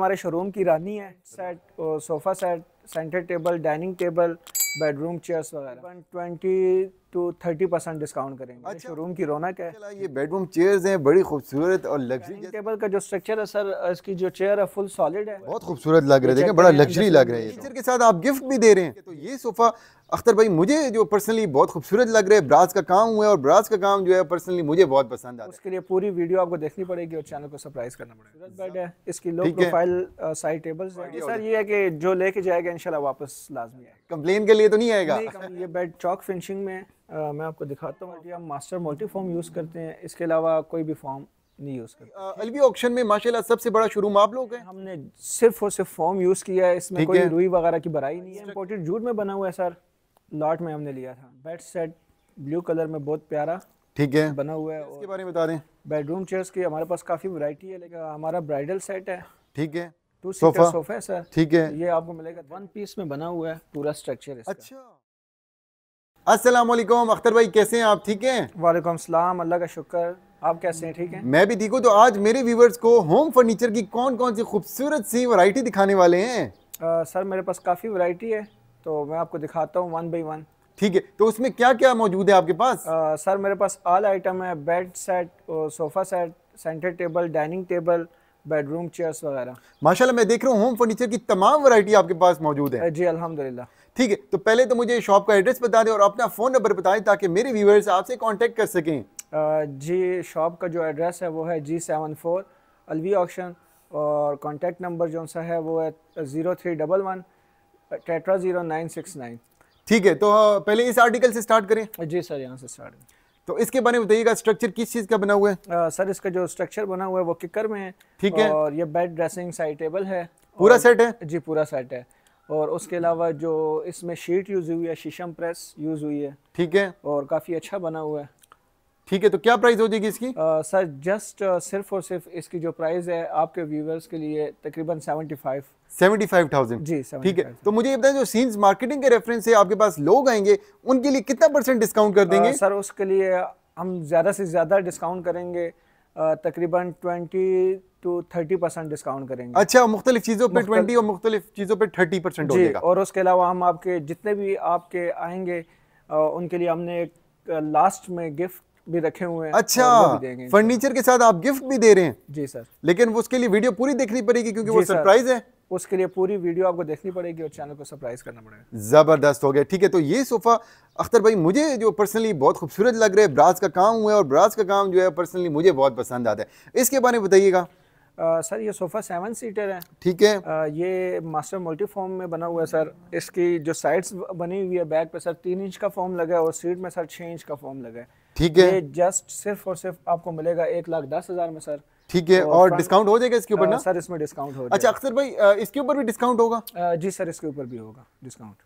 हमारे शोरूम की रानी है सेट और sofa set centre table dining table bedroom chairs वगैरह वन ट्वेंटी तो थर्टी परसेंट डिस्काउंट करेंगे अच्छा। शोरूम की रौनक है ये बेडरूम चेयर्स हैं बड़ी खूबसूरत और लग्जरी टेबल का जो स्ट्रक्चर है सर इसकी जो चेयर है फुल सॉलिड है बहुत खूबसूरत लग रहा है बड़ा लग्जरी लग रहा है तो। के साथ आप गिफ्ट भी दे रहे हैं तो ये सोफा अख्तर भाई मुझे जो पर्सनली बहुत खूबसूरत लग रहा है ब्रास का काम हुआ है और ब्रास का काम जो है पर्सनली मुझे बहुत पसंद आता है उसके लिए पूरी वीडियो आपको देखनी पड़ेगी और चैनल को सरप्राइज करना पड़ेगा इसकी low profile side tables sir ये है कि जो लेके जाएगा इंशाल्लाह वापस लाजमी आएगा कंप्लेन के लिए तो नहीं आएगा ये बेड चौक फिनिशिंग में है आ, मैं आपको दिखाता हूँ हम मास्टर मल्टी फॉर्म यूज़ करते हैं इसके अलावा कोई भी फॉर्म नहीं यूज़ करते अलवी ऑप्शन में माशाल्लाह सबसे बड़ा शोरूम आप लोग हैं हमने सिर्फ और सिर्फ फॉर्म यूज़ किया है इसमें कोई रुई वगैरह की बराई नहीं है इम्पोर्टेड जूट में बना हुआ है सर लॉट में हमने लिया था बेड सेट ब्लू कलर में बहुत प्यारा ठीक है बना हुआ है इसके बारे में बता दें बेडरूम चेयर्स की हमारे पास काफ़ी वैरायटी है लेकिन हमारा ब्राइडल सेट है ठीक है टू सीटर सोफा है सर ठीक है ये आपको मिलेगा वन पीस में बना हुआ है पूरा स्ट्रक्चर अच्छा अस्सलाम वालेकुम अख्तर भाई कैसे हैं आप ठीक हैं वालेकुम सलाम अल्लाह का शुक्र आप कैसे हैं ठीक हैं मैं भी ठीक हूँ तो आज मेरे व्यूवर्स को होम फर्नीचर की कौन कौन सी खूबसूरत सी वैरायटी दिखाने वाले हैं आ, सर मेरे पास काफ़ी वैरायटी है तो मैं आपको दिखाता हूँ वन बाई वन ठीक है तो उसमें क्या क्या मौजूद है आपके पास आ, सर मेरे पास ऑल आइटम है bed set sofa set centre table dining table bedroom chairs वगैरह माशाल्लाह मैं देख रहा हूँ होम फर्नीचर की तमाम वैरायटी आपके पास मौजूद है जी अल्हम्दुलिल्लाह ठीक है तो पहले तो मुझे शॉप का एड्रेस बता दें और अपना फ़ोन नंबर बता दें ताकि मेरे व्यूवर्स आपसे कॉन्टेक्ट कर सकें जी शॉप का जो एड्रेस है वो है जी सेवन फोर अलवी ऑक्शन और कॉन्टेक्ट नंबर जो सा है वो है zero three double one tetra zero nine six nine ठीक है तो पहले इस आर्टिकल से स्टार्ट करें जी सर यहाँ से स्टार्ट करें तो इसके बारे में बताइएगा स्ट्रक्चर किस चीज़ का बना हुआ है आ, सर इसका जो स्ट्रक्चर बना हुआ है वो किकर में है ठीक है और ये बेड ड्रेसिंग साइड टेबल है पूरा सेट है जी पूरा सेट है और उसके अलावा जो इसमें शीट यूज़ हुई है शीशम प्रेस यूज़ हुई है ठीक है और काफ़ी अच्छा बना हुआ है ठीक है तो क्या प्राइस हो जाएगी इसकी आ, सर जस्ट सिर्फ और सिर्फ इसकी जो प्राइस है आपके व्यूवर्स के लिए तकरीबन seventy five seventy five thousand जी ठीक है तो मुझे ये बताएं जो सीन्स मार्केटिंग के रेफरेंस से आपके पास लोग आएंगे उनके लिए कितना परसेंट डिस्काउंट कर देंगे आ, सर उसके लिए हम ज़्यादा से ज़्यादा डिस्काउंट करेंगे तकरीबन twenty two thirty percent discount करेंगे अच्छा मुख्तलिफ चीज़ों पे ट्वेंटी और मुख्तलिफ चीज़ों पे थर्टी परसेंट जी और उसके अलावा हम आपके जितने भी आपके आएंगे उनके लिए हमने एक लास्ट में गिफ्ट भी रखे हुए हैं अच्छा फर्नीचर के साथ आप गिफ्ट भी दे रहे हैं जी सर लेकिन उसके लिए वीडियो पूरी देखनी पड़ेगी क्योंकि वो सरप्राइज है उसके लिए पूरी वीडियो आपको देखनी पड़ेगी और चैनल को सरप्राइज करना पड़ेगा ज़बरदस्त हो गया ठीक है तो ये सोफ़ा अख्तर भाई मुझे जो पर्सनली बहुत खूबसूरत लग रहा है ब्रास का काम हुआ है और ब्रास का काम जो है पर्सनली मुझे बहुत पसंद आता है इसके बारे में बताइएगा आ, सर ये सोफ़ा सेवन सीटर है ठीक है आ, ये मास्टर मल्टी फॉर्म में बना हुआ है सर इसकी जो साइड्स बनी हुई है बैक पे सर तीन इंच का फॉर्म लगा है और सीट में सर छः इंच का फॉर्म लगा है ठीक है ये जस्ट सिर्फ और सिर्फ आपको मिलेगा एक लाख दस हज़ार में सर ठीक है और डिस्काउंट हो जाएगा इसके ऊपर ना सर इसमें डिस्काउंट हो अच्छा अक्सर भाई इसके ऊपर भी डिस्काउंट होगा जी सर इसके ऊपर भी होगा डिस्काउंट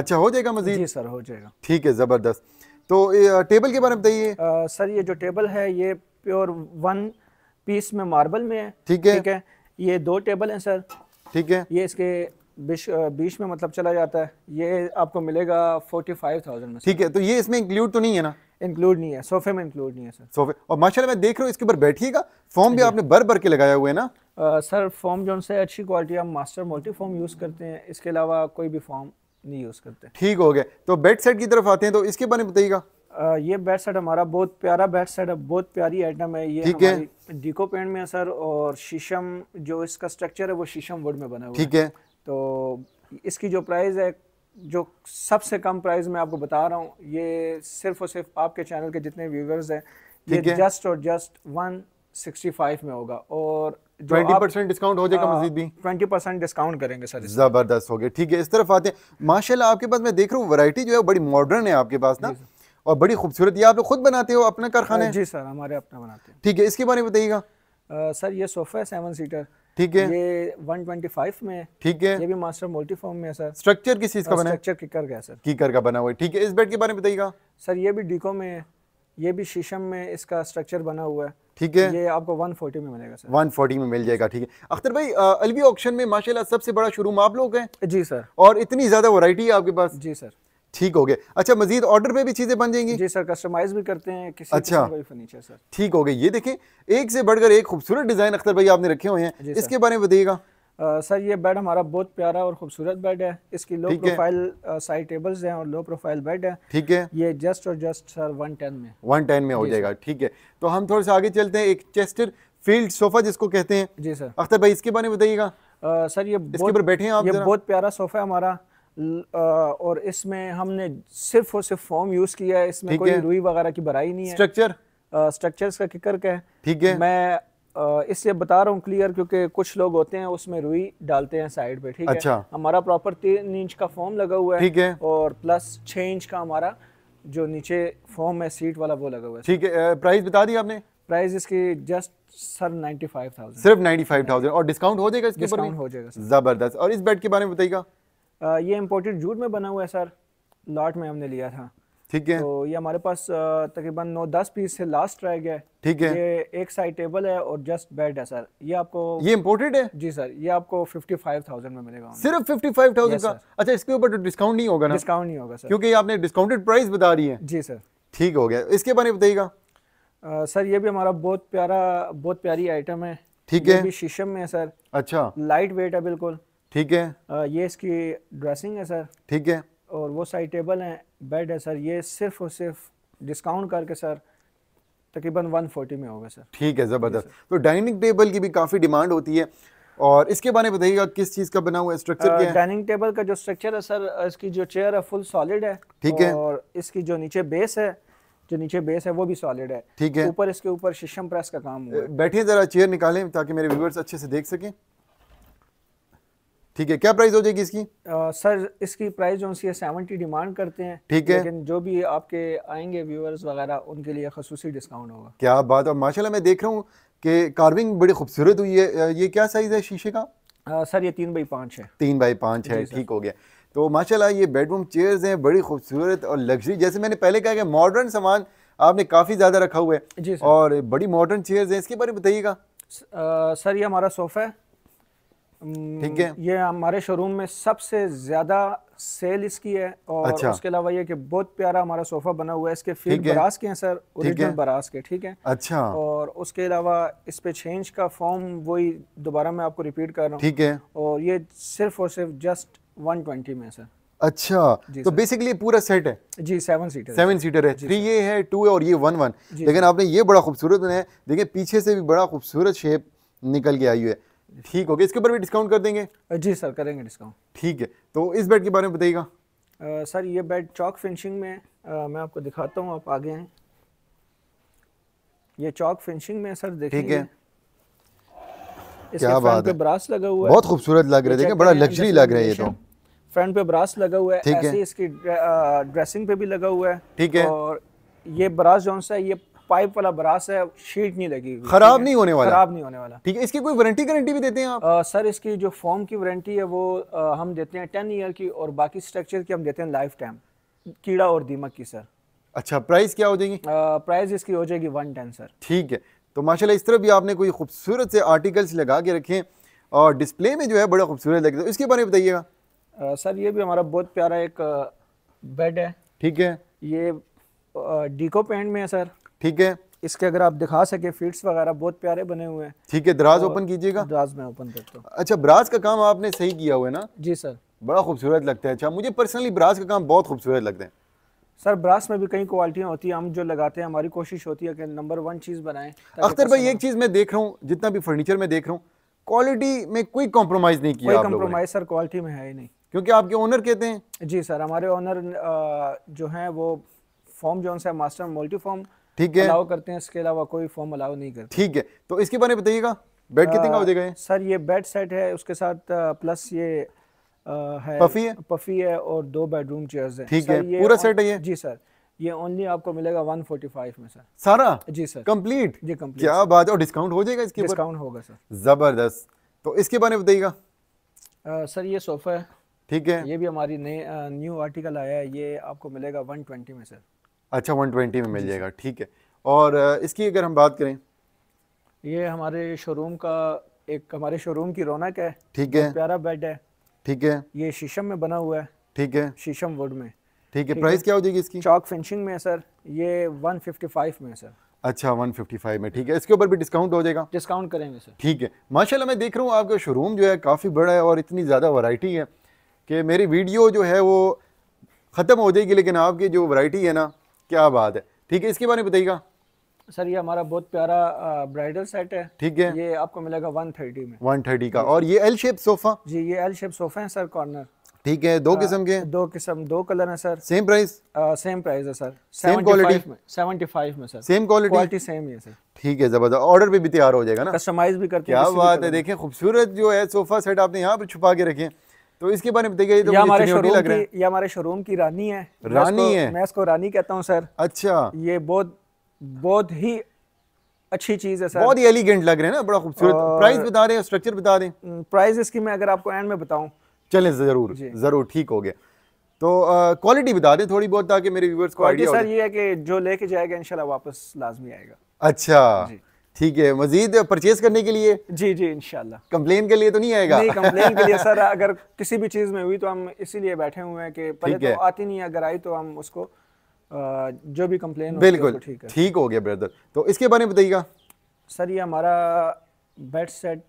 अच्छा हो जाएगा मजीद जी सर हो जाएगा ठीक है ज़बरदस्त तो टेबल के बारे में बताइए सर ये जो टेबल है ये प्योर वन पीस में मार्बल में है ठीक है ठीक है ये दो टेबल हैं सर ठीक है ये इसके बीच बीच में मतलब चला जाता है ये आपको मिलेगा फोर्टी फाइव थाउजेंड में ठीक है तो ये इसमें इंक्लूड तो नहीं है ना इंक्लूड नहीं है सोफे में इंक्लूड नहीं है सर सोफे और माशाल्लाह मैं देख रहा हूँ इसके ऊपर बैठिएगा फॉर्म भी आपने भर भर के लगाया हुआ है ना आ, सर फॉर्म जो है अच्छी क्वालिटी हम मास्टर मोटी फॉर्म यूज़ करते हैं इसके अलावा कोई भी फॉर्म नहीं यूज़ करते ठीक हो गया तो बेड सेट की तरफ आते हैं तो इसके बारे में बताइएगा ये बेड सेट हमारा बहुत प्यारा बेड सेट है बहुत प्यारी आइटम है ये ठीक है डिको पेंट में है सर और शीशम जो इसका स्ट्रक्चर है वो शीशम वुड में बना हुआ है ठीक है तो इसकी जो प्राइस है जो सबसे कम प्राइस में आपको बता रहा हूँ ये सिर्फ और सिर्फ आपके चैनल के जितने व्यूवर्स हैं ये जस्ट और जस्ट वन सिक्सटी फाइव में होगा और ट्वेंटी परसेंट डिस्काउंट हो जाएगा हाँ, मजीद भी ट्वेंटी परसेंट डिस्काउंट करेंगे सर जबरदस्त हो गया ठीक है इस तरफ आते हैं माशाल्लाह आपके पास मैं देख रहा हूँ वराइटी जो है बड़ी मॉडर्न है आपके पास ना और बड़ी खूबसूरत आप लोग खुद बनाते हो अपना कारखाना जी सर हमारे अपना बनाते हैं ठीक है इसके बारे में बताइएगा सर ये सोफा है सेवन सीटर ठीक है ये 125 में ठीक है ये भी मास्टर में है सर स्ट्रक्चर किस चीज का बना है स्ट्रक्चर किकर का सर किकर का बना हुआ है ठीक है इस बेड के बारे में बताइएगा सर ये भी डिको में है ये भी शीशम में इसका स्ट्रक्चर बना हुआ है ठीक है ये आपको 140 में मिलेगा सर 140 में मिल जाएगा ठीक है अख्तर भाई अलवी ऑप्शन में माशाल्लाह सबसे बड़ा शोरूम आप लोग हैं जी सर और इतनी ज्यादा वैरायटी है आपके पास जी सर ठीक हो गया अच्छा मजीद ऑर्डर पे भी चीज़ें बन जाएंगी जी सर कस्टमाइज भी करते हैं किसी अच्छा फर्नीचर सर ठीक हो गया ये देखें एक से बढ़कर एक खूबसूरत डिज़ाइन अख्तर भाई आपने रखे हुए हैं इसके बारे में बताइएगा सर ये बेड हमारा बहुत प्यारा और खूबसूरत बेड है इसकी लो प्रोफाइल साइड टेबल्स हैं और लो प्रोफाइल बेड है ठीक है ये जस्ट और जस्ट सर वन टेन में वन टेन में हो जाएगा ठीक है तो हम थोड़ा सा आगे चलते हैं एक चेस्टर फील्ड सोफा जिसको कहते हैं जी सर अख्तर भाई इसके बारे में बताइएगा सर ये इसके ऊपर बैठे हैं आप ये बहुत प्यारा सोफा है हमारा और इसमें हमने सिर्फ और सिर्फ फॉर्म यूज़ किया है इसमें कोई रुई वगैरह की बराई नहीं है स्ट्रक्चर का किकर का है ठीक है मैं इसलिए बता रहा हूँ क्लियर क्योंकि कुछ लोग होते हैं उसमें रुई डालते हैं साइड पे ठीक अच्छा। है हमारा प्रॉपर तीन इंच का फॉर्म लगा हुआ है ठीक है और प्लस छह इंच का हमारा जो नीचे फॉर्म है सीट वाला वो लगा हुआ है ठीक है प्राइस बता दिया आपने प्राइस इसकी जस्ट सर 95,000 सिर्फ 95,000 और डिस्काउंट हो जाएगा इसके ऊपर हो जाएगा जबरदस्त और इस बेड के बारे में बताइएगा ये इम्पोर्टेड जूट में बना हुआ है सर लॉट में हमने लिया था ठीक है तो ये हमारे पास तकरीबन नौ दस पीस से लास्ट रह गया ठीक है ये एक साइड टेबल है और जस्ट बेड है सर ये आपको ये इम्पोर्टेड है जी सर ये आपको फिफ्टी फाइव थाउजेंड में मिलेगा सिर्फ फिफ्टी फाइव थाउजेंड का अच्छा इसके ऊपर डिस्काउंट तो नहीं होगा ना डिस्काउंट नहीं होगा सर क्योंकि आपने डिस्काउंटेड प्राइस बता रही है जी सर ठीक हो गया इसके बारे में बताइएगा सर ये भी हमारा बहुत प्यारा बहुत प्यारी आइटम है ठीक है शीशम में है सर अच्छा लाइट वेट है बिल्कुल ठीक है आ, ये इसकी ड्रेसिंग है सर ठीक है और वो साइड टेबल है बेड है सर ये सिर्फ और सिर्फ डिस्काउंट करके सर तकरीबन 140 में होगा सर ठीक है ज़बरदस्त तो डाइनिंग टेबल की भी काफ़ी डिमांड होती है और इसके बारे में बताइएगा किस चीज़ का बना हुआ है स्ट्रक्चर क्या है डाइनिंग टेबल का जो स्ट्रक्चर है सर इसकी जो चेयर है फुल सॉलिड है ठीक है और इसकी जो नीचे बेस है जो नीचे बेस है वो भी सॉलिड है ठीक है ऊपर इसके ऊपर शीशम प्रेस का काम हुआ है बैठिए ज़रा चेयर निकालें ताकि मेरे व्यूवर्स अच्छे से देख सकें ठीक है क्या प्राइस हो जाएगी इसकी आ, सर इसकी प्राइस जो है सेवेंटी डिमांड करते हैं ठीक है लेकिन जो भी आपके आएंगे व्यूअर्स वगैरह उनके लिए खसूसी डिस्काउंट होगा क्या बात और माशाल्लाह मैं देख रहा हूँ कि कार्विंग बड़ी खूबसूरत हुई है ये क्या साइज़ है शीशे का आ, सर ये तीन बाई पाँच है तीन बाई पाँच है ठीक हो गया तो माशाला ये बेडरूम चेयर्स हैं बड़ी खूबसूरत और लग्जरी जैसे मैंने पहले कहा कि मॉडर्न सामान आपने काफ़ी ज़्यादा रखा हुआ है और बड़ी मॉडर्न चेयर्स हैं इसके बारे में बताइएगा सर ये हमारा सोफ़ा है ठीक है ये हमारे शोरूम में सबसे ज्यादा सेल इसकी है और अच्छा। उसके अलावा ये कि बहुत प्यारा हमारा सोफा बना हुआ है इसके फील बरास के हैं सर ओरिजिनल बरास के ठीक है अच्छा और उसके अलावा इस पे चेंज का फॉर्म वही दोबारा मैं आपको रिपीट कर रहा हूँ ठीक है और ये सिर्फ और सिर्फ जस्ट वन ट्वेंटी में सर अच्छा तो बेसिकली पूरा सेट है जी सेवन सीटर सेवन सीटर है थ्री ये है टू है और ये वन वन लेकिन आपने ये बड़ा खूबसूरत बनाया देखिए पीछे से भी बड़ा खूबसूरत शेप निकल के आई है ठीक हो गया इसके ऊपर भी डिस्काउंट कर देंगे जी सर करेंगे डिस्काउंट ठीक है तो इस बेड के बारे में बताइएगा सर ये बेड चौक फिनिशिंग में आ, मैं आपको दिखाता हूँ आप आगे हैं ये चौक फिनिशिंग में सर देखिए ठीक है क्या बात है ब्रास लगा हुआ है बहुत खूबसूरत लग रहा है बड़ा लग्जरी लग रहा है ये तो फ्रंट पे ब्रास लगा हुआ है ठीक है इसकी ड्रेसिंग पे भी लगा हुआ है ठीक है और ये ब्रास जो है ये पाइप वाला ब्रास है शीट नहीं लगी खराब नहीं होने वाला खराब नहीं होने वाला ठीक है इसकी कोई वारंटी गारंटी भी देते हैं आप आ, सर इसकी जो फॉर्म की वारंटी है वो आ, हम देते हैं टेन ईयर की और बाकी स्ट्रक्चर की हम देते हैं लाइफ टाइम कीड़ा और दीमक की सर अच्छा प्राइस क्या हो जाएगी प्राइस इसकी हो जाएगी वन टेन सर ठीक है तो माशाल्लाह इस तरह भी आपने कोई खूबसूरत से आर्टिकल्स लगा के रखे और डिस्प्ले में जो है बड़ा खूबसूरत लगे इसके बारे में बताइएगा सर ये भी हमारा बहुत प्यारा एक बेड है ठीक है ये डीको पेंट में है सर ठीक है इसके अगर आप दिखा सके फीट्स वगैरह बहुत प्यारे बने हुए हैं ठीक है दराज तो ओपन कीजिएगा दराज में ओपन करता हूँ अच्छा ब्राज का काम आपने सही किया हुआ है ना जी सर बड़ा खूबसूरत लगता है अच्छा मुझे पर्सनली ब्राज का काम बहुत खूबसूरत लगता है सर ब्रास में भी कई क्वालिटियाँ होती हैं हम जो लगाते हैं हमारी कोशिश होती है कि नंबर वन चीज़ बनाएं अख्तर भाई एक चीज़ मैं देख रहा हूँ जितना भी फर्नीचर में देख रहा हूँ क्वालिटी में कोई कॉम्प्रोमाइज़ नहीं किया कोई कॉम्प्रोमाइज़ सर क्वालिटी में है ही नहीं क्योंकि आपके ओनर कहते हैं जी सर हमारे ओनर जो हैं वो फॉर्म जो है मास्टर मल्टी फॉर्म ठीक है अलाउ करते हैं इसके अलावा कोई फॉर्म अलाउ नहीं करते ठीक है तो इसके बारे में बताइएगा बेड कितने का हो जाएगा सर ये बेड सेट है उसके साथ प्लस ये है पफी है पफी है और दो बेडरूम चेयर्स है ठीक है पूरा सेट है ये जी सर ये ओनली आपको मिलेगा 145 में सर सारा जी सर कंप्लीट जी कंप्लीट क्या बात है और डिस्काउंट हो जाएगा इसके डिस्काउंट होगा सर जबरदस्त तो इसके बारे में बताइएगा सर ये सोफा है ठीक है ये भी हमारी नई न्यू आर्टिकल आया है ये आपको मिलेगा 120 में सर अच्छा वन ट्वेंटी में मिल जाएगा ठीक है और इसकी अगर हम बात करें ये हमारे शोरूम का एक हमारे शोरूम की रौनक है ठीक है प्यारा बेड है ठीक है ये शीशम में बना हुआ है ठीक है शीशम वुड में ठीक है प्राइस क्या हो जाएगी इसकी चौक फिनिशिंग में है सर ये फाइव में है सर अच्छा 155 में ठीक है इसके ऊपर भी डिस्काउंट हो जाएगा डिस्काउंट करेंगे सर ठीक है माशाल्लाह मैं देख रहा हूँ आपका शोरूम जो है काफ़ी बड़ा है और इतनी ज़्यादा वैरायटी है कि मेरी वीडियो जो है वो ख़त्म हो जाएगी लेकिन आपकी जो वैरायटी है ना क्या बात है ठीक है इसके बारे में बताइएगा सर ये हमारा बहुत प्यारा ब्राइडल सेट है ठीक है ये आपको मिलेगा 130 में 130 का और ये एल शेप सोफा जी ये एल शेप सोफा है सर कॉर्नर ठीक है दो किस्म के दो किस्म दो कलर है sir same price same price है सर सेम क्वालिटी में 75 में sir same quality quality same है सर ठीक है जबरदस्त ऑर्डर पे भी तैयार हो जाएगा ना कस्टमाइज भी करते हैं क्या बात है देखें खूबसूरत जो है सोफा सेट आपने यहाँ पर छुपा के रखे हैं तो इसके बारे में देखिए तो हमारे शोरूम लग रहे हैं ये हमारे शोरूम की रानी है रानी है मैं इसको रानी कहता हूँ सर अच्छा ये बहुत बहुत ही अच्छी चीज़ है सर बहुत ही एलिगेंट लग रहे हैं ना बड़ा खूबसूरत प्राइस बता रहे हैं स्ट्रक्चर बता दें प्राइस हम्म, इसकी मैं अगर आपको एंड में बताऊं चलें ज़रूर ज़रूर ठीक हो गया तो क्वालिटी बता दें थोड़ी बहुत ताकि मेरे व्यूअर्स को आइडिया सर ये है कि जो लेके जाएगा इंशाल्लाह वापस लाजमी आएगा अच्छा ठीक है मजीद परचेज करने के लिए जी जी इनशाला कम्प्लेन के लिए तो नहीं आएगा नहीं कम्प्लेन के लिए सर अगर किसी भी चीज़ में हुई तो हम इसीलिए बैठे हुए हैं कि पहले तो आती नहीं अगर आई तो हम उसको जो भी कम्प्लेन बिल्कुल ठीक है ठीक हो गया ब्रदर तो इसके बारे में बताइएगा सर ये हमारा बेड सेट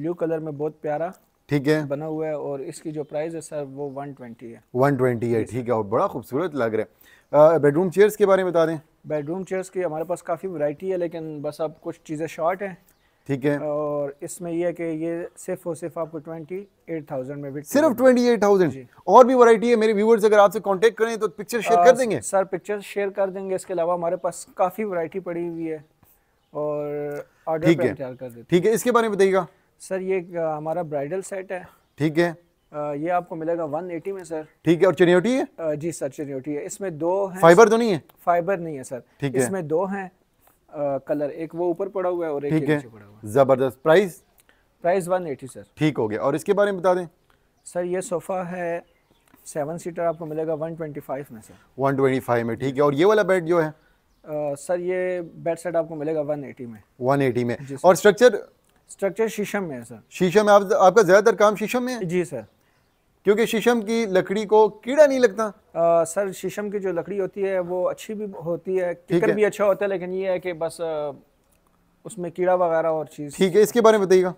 ब्लू कलर में बहुत प्यारा ठीक है बना हुआ है और इसकी जो प्राइस है सर वो वन है वन है ठीक है और बड़ा खूबसूरत लग रहा है बेडरूम चेयर्स के बारे में बता दें बेडरूम चेयर्स की हमारे पास काफ़ी वैरायटी है लेकिन बस अब कुछ चीज़ें शॉर्ट हैं ठीक है और इसमें यह है कि ये सिर्फ और सिर्फ आपको ट्वेंटी एट थाउजेंड में भी सिर्फ ट्वेंटी एट थाउजेंड और भी वैरायटी है मेरे व्यूवर्स अगर आपसे कांटेक्ट करें तो पिक्चर शेयर कर देंगे सर पिक्चर शेयर कर देंगे इसके अलावा हमारे पास काफ़ी वैरायटी पड़ी हुई है और ऑर्डर तैयार कर देते ठीक है इसके बारे में बताइएगा सर ये हमारा ब्राइडल सेट है ठीक है ये आपको मिलेगा 180 में सर ठीक है और चनियोटी है जी सर चनियोटी है इसमें दो है फाइबर तो नहीं है फाइबर नहीं है सर ठीक है इसमें दो हैं कलर एक वो ऊपर पड़ा हुआ है और एक ठीक है जबरदस्त प्राइस प्राइस 180 सर ठीक हो गया और इसके बारे में बता दें सर ये सोफ़ा है सेवन सीटर आपको मिलेगा फाइव में सर फाइव में ठीक है और ये वाला बेड जो है आ, सर ये बेड सेट आपको मिलेगा एटी में एटी में और स्ट्रक्चर स्ट्रक्चर शीशम में है सर शीशम में आप, आपका ज़्यादातर काम शीशम में है जी सर क्योंकि शीशम की लकड़ी को कीड़ा नहीं लगता आ, सर शीशम की जो लकड़ी होती है वो अच्छी भी होती है किकर भी अच्छा होता है लेकिन ये है कि बस उसमें कीड़ा वगैरह और चीज़ ठीक है इसके बारे में बताइएगा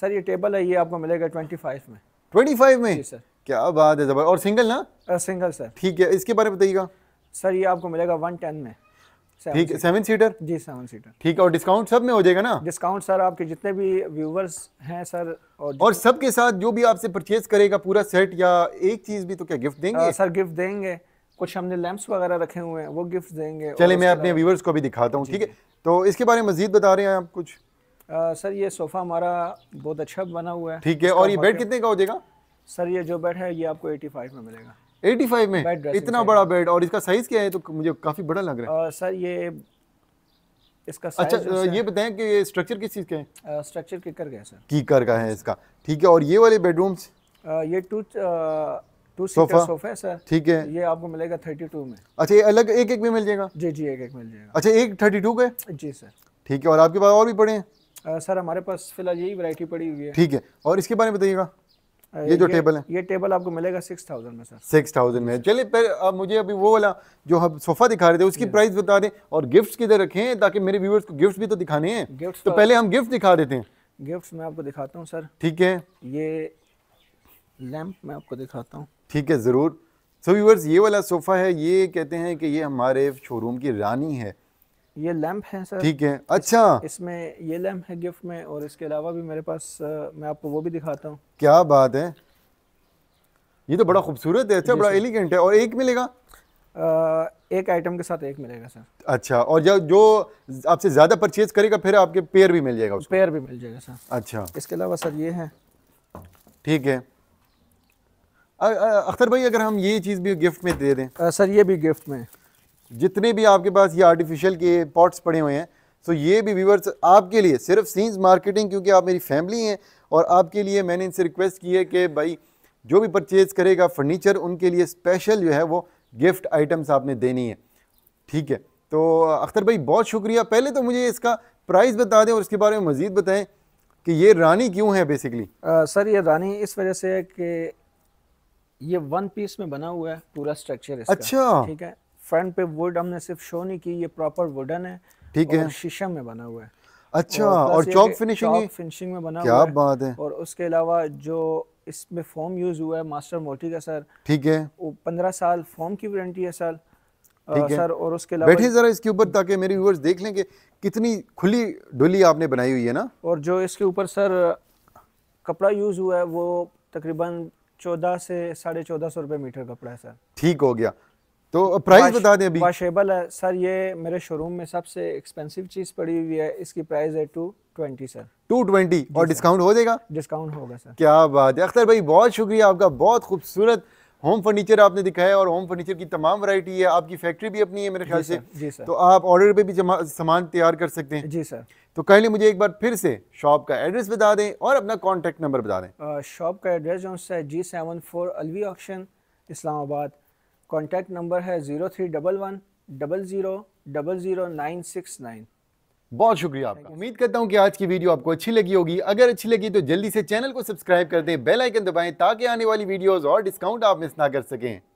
सर ये टेबल है ये आपको मिलेगा ट्वेंटी फाइव में ट्वेंटी फाइव में सर क्या बात है जबर और सिंगल ना आ, सिंगल सर ठीक है इसके बारे में बताइएगा सर ये आपको मिलेगा वन टेन में ठीक है सेवन सीटर जी सेवन सीटर ठीक है और डिस्काउंट सब में हो जाएगा ना डिस्काउंट सर आपके जितने भी व्यूवर्स हैं सर और और सब के साथ जो भी आपसे परचेज करेगा पूरा सेट या एक चीज भी तो क्या गिफ्ट देंगे आ, सर गिफ्ट देंगे कुछ हमने लैंप्स वगैरह रखे हुए हैं वो गिफ्ट देंगे चले मैं अपने व्यूवर्स को भी दिखाता हूँ ठीक है तो इसके बारे में मजीद बता रहे हैं आप कुछ सर ये सोफ़ा हमारा बहुत अच्छा बना हुआ है ठीक है और ये बेड कितने का हो जाएगा सर ये जो बेड है ये आपको एटी फाइव में मिलेगा 85 में इतना बड़ा बेड और इसका साइज क्या है तो मुझे काफी बड़ा लग रहा है सर ये इसका अच्छा ये बताएं कि स्ट्रक्चर किस चीज़ के है स्ट्रक्चर कीकर का है सर कीकर का है इसका ठीक है और ये वाले बेडरूम्स ये टू टू सोफा सोफा है सर ठीक है ये आपको मिलेगा थर्टी टू में अच्छा ये अलग एक एक में मिल जाएगा जी जी एक एक मिल जाएगा अच्छा एक थर्टी टू का जी सर ठीक है और आपके पास और भी पड़े हैं सर हमारे पास फिलहाल यही वैरायटी पड़ी हुई है ठीक है और इसके बारे में बताइएगा ये जो ये, टेबल है ये टेबल आपको मिलेगा सिक्स थाउजेंड में सर सिक्स थाउजेंड में चलिए पर मुझे अभी वो वाला जो हम सोफा दिखा रहे थे उसकी प्राइस बता दें और गिफ्ट्स किधर रखें ताकि मेरे व्यूवर्स को गिफ्ट्स भी तो दिखाने हैं गिफ्ट तो, तो पहले हम गिफ्ट दिखा देते हैं गिफ्ट्स मैं आपको दिखाता हूँ सर ठीक है ये लैम्प मैं आपको दिखाता हूँ ठीक है ज़रूर सो व्यूवर्स ये वाला सोफ़ा है ये कहते हैं कि ये हमारे शोरूम की रानी है ये लैंप है सर ठीक है अच्छा इस, इसमें ये लैंप है गिफ्ट में और इसके अलावा भी मेरे पास मैं आपको वो भी दिखाता हूँ क्या बात है ये तो बड़ा खूबसूरत है अच्छा बड़ा एलिगेंट है और एक मिलेगा आ, एक आइटम के साथ एक मिलेगा सर अच्छा और जब जो आपसे ज़्यादा परचेज करेगा फिर आपके पेयर भी मिल जाएगा उसको पेयर भी मिल जाएगा सर अच्छा इसके अलावा सर ये है ठीक है अख्तर भाई अगर हम ये चीज़ भी गिफ्ट में दे दें सर ये भी गिफ्ट में जितने भी आपके पास ये आर्टिफिशियल के पॉट्स पड़े हुए हैं सो ये भी व्यूवर्स आपके लिए सिर्फ सीन्स मार्केटिंग क्योंकि आप मेरी फैमिली हैं और आपके लिए मैंने इनसे रिक्वेस्ट की है कि भाई जो भी परचेज़ करेगा फर्नीचर उनके लिए स्पेशल जो है वो गिफ्ट आइटम्स आपने देनी है ठीक है तो अख्तर भाई बहुत शुक्रिया पहले तो मुझे इसका प्राइस बता दें और इसके बारे में मज़ीद बताएँ कि ये रानी क्यों है बेसिकली आ, सर ये रानी इस वजह से है कि ये वन पीस में बना हुआ है पूरा स्ट्रक्चर इसका अच्छा ठीक है फ्रंट पे वुड हमने सिर्फ शो नहीं की ये प्रॉपर वुडन है ठीक है शीशम में बना हुआ है अच्छा और, और चौक फिनिशिंग चौक फिनिशिंग में बना क्या हुआ बात है और उसके अलावा जो इसमें फॉर्म यूज हुआ है मास्टर मोटी का सर ठीक है वो पंद्रह साल फॉर्म की वारंटी है सर ठीक है सर और उसके अलावा बैठे जरा इसके ऊपर ताकि मेरे व्यूअर्स देख लें कि कितनी खुली डोली आपने बनाई हुई है ना और जो इसके ऊपर सर कपड़ा यूज हुआ है वो तकरीबन चौदह से साढ़े चौदह सौ रुपये मीटर कपड़ा है सर ठीक हो गया तो प्राइस बता दें अभी वाशेबल है सर ये मेरे शोरूम में सबसे एक्सपेंसिव चीज़ पड़ी हुई है इसकी प्राइस है two twenty sir two twenty और डिस्काउंट हो जाएगा डिस्काउंट होगा सर क्या बात है अख्तर भाई बहुत शुक्रिया आपका बहुत खूबसूरत होम फर्नीचर आपने दिखाया और होम फर्नीचर की तमाम वैरायटी है आपकी फैक्ट्री भी अपनी है मेरे ख्याल से जी सर तो आप ऑर्डर पे भी सामान तैयार कर सकते हैं जी सर तो कहले मुझे एक बार फिर से शॉप का एड्रेस बता दें और अपना कॉन्टेक्ट नंबर बता दें शॉप का एड्रेस जो है जी seven four Alvi auction Islamabad contact number है zero three double one double zero double zero nine six nine बहुत शुक्रिया आपका उम्मीद करता हूं कि आज की वीडियो आपको अच्छी लगी होगी अगर अच्छी लगी तो जल्दी से चैनल को सब्सक्राइब कर दें बेल आइकन दबाएं ताकि आने वाली वीडियोस और डिस्काउंट आप मिस ना कर सकें